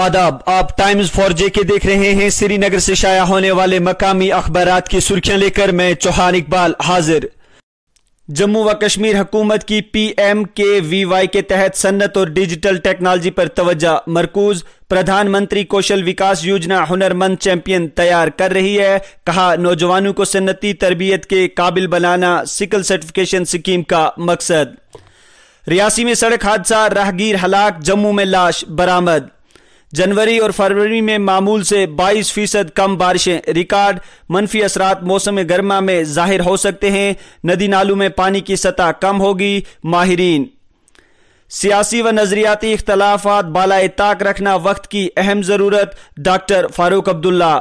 आदाब आप times for जे के देख रहे हैं श्रीनगर से शाया होने वाले मकामी अखबार की सुर्खियां लेकर मैं चौहान इकबाल हाजिर जम्मू व कश्मीर हुकूमत की P M K V Y के तहत सन्नत और डिजिटल टेक्नोलॉजी पर तवज्जा मरकूज प्रधानमंत्री कौशल विकास योजना हुनरमंद चैंपियन तैयार कर रही है कहा नौजवानों को सन्नती तरबियत के काबिल बनाना सिकल सर्टिफिकेशन स्कीम का मकसद रियासी में सड़क हादसा राहगीर हलाक जम्मू में लाश बरामद जनवरी और फरवरी में मामूल से 22 फीसद कम बारिशें रिकॉर्ड मनफी असरात मौसम गर्मा में जाहिर हो सकते हैं नदी नालों में पानी की सतह कम होगी माहरीन सियासी व नजरियाती इख्तलाफात बालाए ताक रखना वक्त की अहम ज़रूरत डॉक्टर फारूक अब्दुल्ला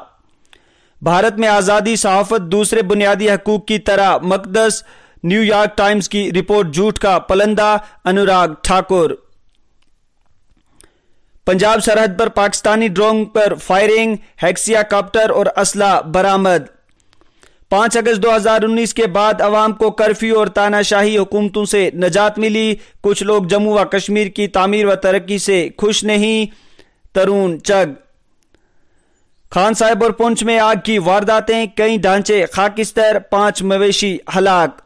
भारत में आज़ादी सहाफत दूसरे बुनियादी हकूक की तरह मकदस न्यूयॉर्क टाइम्स की रिपोर्ट झूठ का पलंदा अनुराग ठाकुर पंजाब सरहद पर पाकिस्तानी ड्रोन पर फायरिंग हेक्सियाकाप्टर और असला बरामद पांच अगस्त 2019 के बाद अवाम को कर्फ्यू और तानाशाही हुकूमतों से नजात मिली कुछ लोग जम्मू व कश्मीर की तामीर व तरक्की से खुश नहीं तरुण चग खान साहब और पुंछ में आग की वारदातें कई ढांचे खाकिस्तर पांच मवेशी हलाक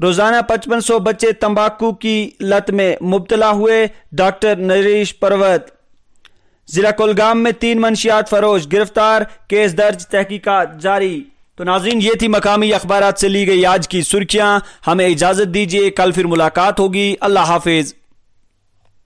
रोजाना पचपन सौ बच्चे तंबाकू की लत में मुबतला हुए डॉक्टर नरेश पर्वत जिला कुलगाम में तीन मंशियात फरोश गिरफ्तार केस दर्ज तहकीकात जारी तो नाजीन ये थी मकामी अखबार से ली गई आज की सुर्खियां हमें इजाजत दीजिए कल फिर मुलाकात होगी अल्लाह हाफिज